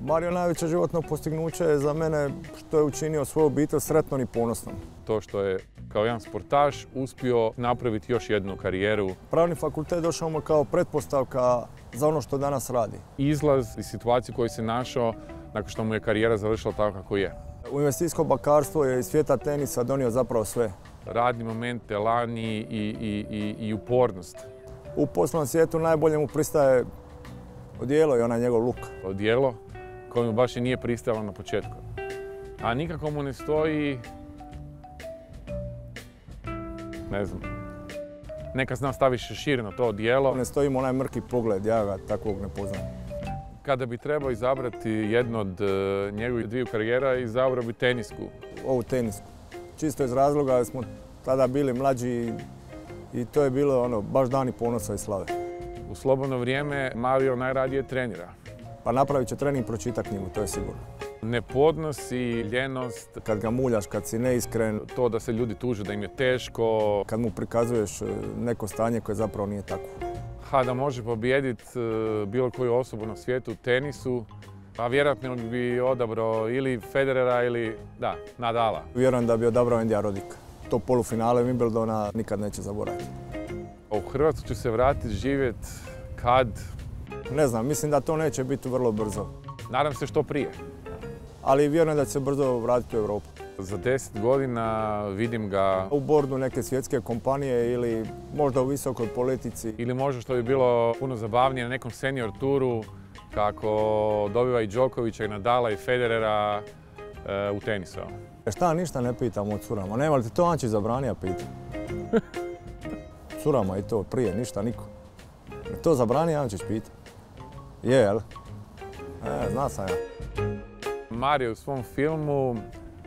Mario najveće životno postignuće je za mene što je učinio svoju obitelj sretnom i ponosnom to što je kao jedan sportaš uspio napraviti još jednu karijeru. Pravni fakultet došao mu kao pretpostavka za ono što danas radi. Izlaz iz situacije koju se našao nakon što mu je karijera završila tako kako je. U investicijsko bakarstvo je iz svijeta tenisa donio zapravo sve. Radni momente, lani i, i upornost. U poslovnom svijetu najbolje mu pristaje odijelo i onaj njegov luk. Odijelo koje mu baš i nije pristajalo na početku. A nikako mu ne stoji ne znam, neka zna staviš šir na to dijelo. Ne stojim onaj mrki pogled, ja ga takvog ne poznam. Kada bi trebao izabrati jednu od e, njegovih dviju karijera, izabrao bi tenisku. Ovu tenisku. Čisto iz razloga da smo tada bili mlađi i to je bilo ono, baš dani ponosa i slave. U slobodno vrijeme Mario najradije trenira. Pa napravit će trening i pročita knjigu, to je sigurno ne podnosi ljenost. Kad ga muljaš, kad si neiskren. To da se ljudi tuže, da im je teško. Kad mu prikazuješ e, neko stanje koje zapravo nije tako. Ha, da može pobijediti e, bilo koju osobu na svijetu u tenisu, pa vjerojatno bi odabrao ili Federera ili, da, Nadala. Vjerujem da bi odabrao Indija Rodika. To polufinale Wimbledona nikad neće zaboraviti. U Hrvatsku ću se vratiti živjet kad? Ne znam, mislim da to neće biti vrlo brzo. Nadam se što prije ali vjerujem da će se brzo vratiti u Europu. Za deset godina vidim ga... U bordu neke svjetske kompanije ili možda u visokoj politici. Ili možda što bi bilo puno zabavnije na nekom senior turu kako dobiva i Đokovića i Nadala i Federera eh, u u tenisao. E šta ništa ne pitam o curama, nema li ti to Anči zabranija pita? curama i to, prije, ništa, niko. To zabranija, Ančić pita. Je, jel? E, zna sam ja mario u svom filmu.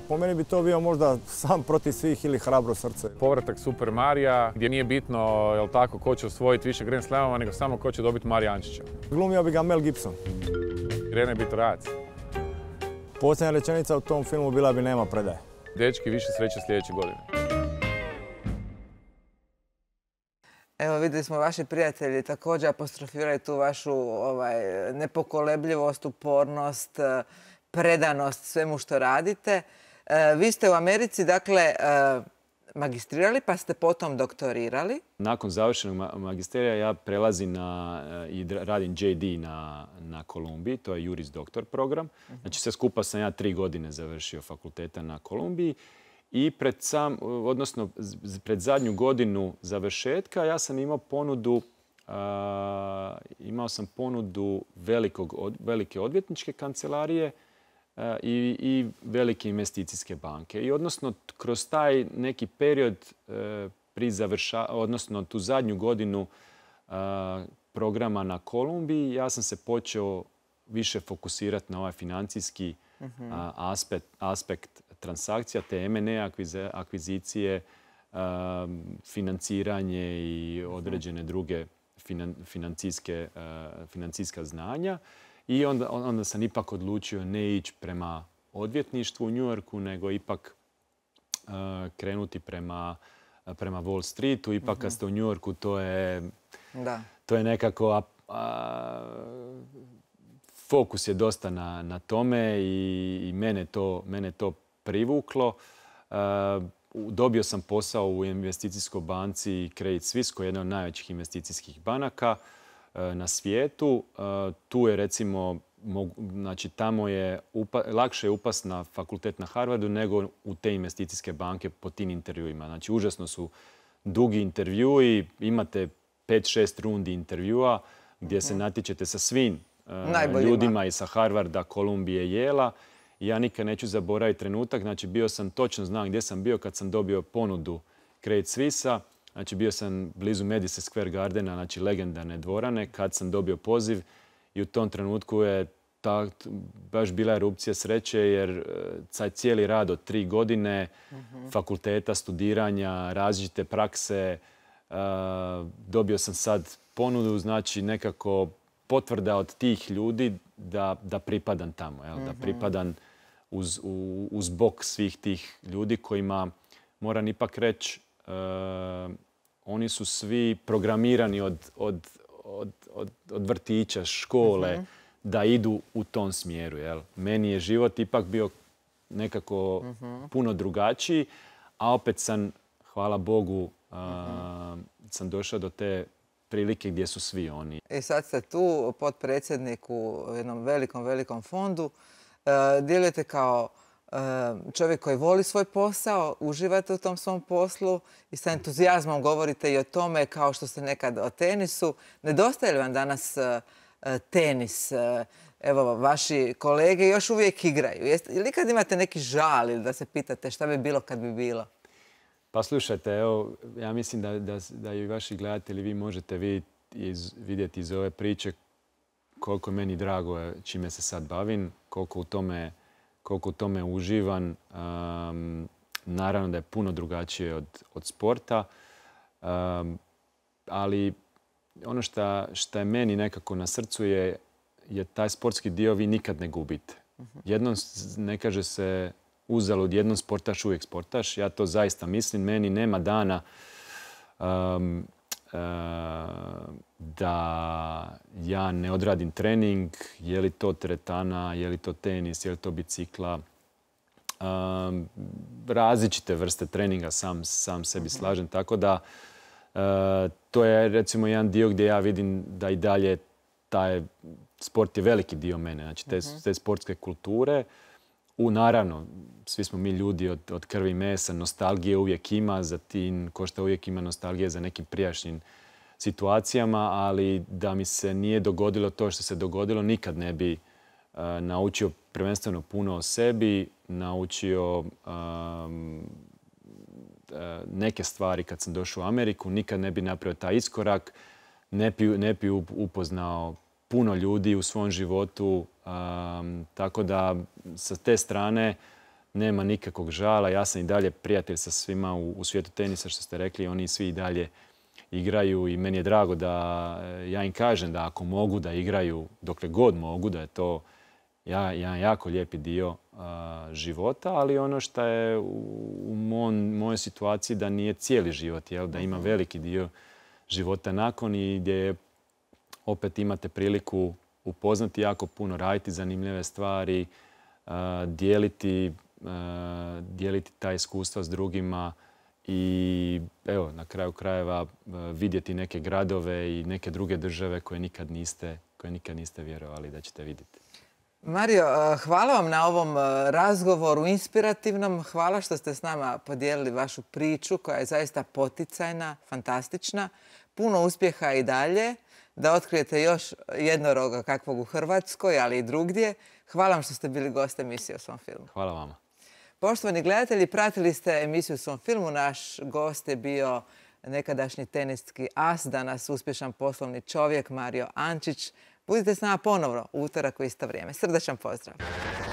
Po meni bi to bio možda sam protiv svih ili hrabro srce. Povratak Super Marija gdje nije bitno jel tako, ko će osvojiti više Grand Slamova nego samo ko će dobiti Marija Ančića. Glumio bi ga Mel Gibson. bit. Bitorajac. Posljednja rečenica u tom filmu bila bi nema predaje. Dečki, više sreće sljedeće godine. Evo vidjeli smo vaši prijatelji također apostrofiraju tu vašu ovaj, nepokolebljivost, upornost, predanost svemu što radite. E, vi ste u Americi, dakle, e, magistrirali pa ste potom doktorirali. Nakon završenog magisterija ja prelazim na, e, i radim JD na, na Kolumbiji, to je juris doktor program. Mhm. Znači sve skupa sam ja tri godine završio fakulteta na Kolumbiji i pred, sam, odnosno, pred zadnju godinu završetka ja sam imao ponudu imao sam ponudu velike odvjetničke kancelarije E, i, velike investicijske banke. I odnosno kroz taj neki period e, pri odnosno tu zadnju godinu e, programa na Kolumbiji ja sam se počeo više fokusirati na ovaj financijski mhm. aspekt, aspekt transakcija, te M&A akvizicije, financiranje i mhm. određene druge financijske znanja. I onda, sam ipak odlučio ne ići prema odvjetništvu u Njujorku, nego ipak e, krenuti prema, Wall Streetu. Ipak kad mhm. ste u Njujorku, to je, to je nekako... fokus je dosta na, tome i, mene, to, to privuklo. E, dobio sam posao u investicijskoj banci Credit Suisse, koja je jedna od najvećih investicijskih banaka. Eh, na svijetu. Eh, tu je recimo, znači tamo je lakše upast na fakultet na Harvardu nego u te investicijske banke po tim intervjuima. Znači užasno su dugi intervjui, imate 5 šest rundi intervjua gdje se mhm. natječete sa svim eh, ljudima i sa Harvarda, Kolumbije, Jela. Ja nikad neću zaboraviti trenutak, znači bio sam, točno znam gdje sam bio kad sam dobio ponudu Credit Svisa. Znači bio sam blizu Madison Square Gardena, znači legendarne dvorane, kad sam dobio poziv i u tom trenutku je ta, baš bila erupcija sreće jer e, taj cijeli rad od tri godine, mhm. fakulteta, studiranja, različite prakse, uh, dobio sam sad ponudu, znači nekako potvrda od tih ljudi da, da pripadam tamo, jel? da mhm. pripadam uz, uz bok svih tih ljudi kojima moram ipak reći Eh, oni su svi programirani od, od, od, od vrtića, škole, mhm. da idu u tom smjeru. Jel? Meni je život ipak bio nekako mhm. puno drugačiji, a opet sam, hvala Bogu, eh, mhm. sam došao do te prilike gdje su svi oni. E sad ste tu, predsjednik u jednom velikom, velikom fondu. Eh, djelujete kao čovjek koji voli svoj posao, uživate u tom svom poslu i sa entuzijazmom govorite i o tome kao što ste nekad o tenisu. Nedostaje li vam danas e, e, tenis? E, evo, vaši kolege još uvijek igraju. ili kad imate neki žal ili da se pitate šta bi bilo kad bi bilo? Pa slušajte, evo, ja mislim da, i vaši gledatelji vi možete vidjeti iz, ove priče koliko meni drago čime se sad bavim, koliko u tome koliko u tome uživan. naravno da je puno drugačije od, sporta, ali ono što je meni nekako na srcu je, taj sportski dio vi nikad ne gubite. Mhm. Jednom ne kaže se uzalud, jednom sportaš uvijek sportaš. Ja to zaista mislim. Meni nema dana E, da ja ne odradim trening, je li to teretana, je li to tenis, je li to bicikla. E, različite vrste treninga sam, sebi mhm. slažem, tako da e, to je recimo jedan dio gdje ja vidim da i dalje taj sport je veliki dio mene, znači te, mhm. te sportske kulture naravno, svi smo mi ljudi od, od krvi i mesa, nostalgije uvijek ima za tim, košta uvijek ima nostalgije za nekim prijašnjim situacijama, ali da mi se nije dogodilo to što se dogodilo, nikad ne bi eh, naučio prvenstveno puno o sebi, naučio ehm, eh, neke stvari kad sam došao u Ameriku, nikad ne bi napravio taj iskorak, ne ne bi upoznao puno ljudi u svom životu, tako da sa te strane nema nikakvog žala. Ja sam i dalje prijatelj sa svima u, svijetu tenisa što ste rekli. Oni svi i dalje igraju i meni je drago da e, ja im kažem da ako mogu da igraju dokle god mogu, da je to jedan jako lijepi dio života, ali ono što je u, mojoj situaciji da nije cijeli život, jel? da ima mhm. veliki dio života nakon i gdje opet imate priliku upoznati jako puno, raditi zanimljive stvari, eh, eh, dijeliti, ta iskustva s drugima i evo, na kraju krajeva eh, vidjeti neke gradove i neke druge države koje nikad niste, koje nikad niste vjerovali da ćete vidjeti. Mario, hvala vam na ovom razgovoru inspirativnom. Hvala što ste s nama podijelili vašu priču koja je zaista poticajna, fantastična. Puno uspjeha i dalje da otkrijete još jednoroga kakvog u Hrvatskoj, ali i drugdje. Hvala vam što ste bili gost emisije o svom filmu. Hvala vama. Poštovani gledatelji, pratili ste emisiju o svom filmu. Naš gost je bio nekadašnji teniski as, danas uspješan poslovni čovjek Mario Ančić. Budite s nama ponovno u utorak u isto vrijeme. Srdačan pozdrav.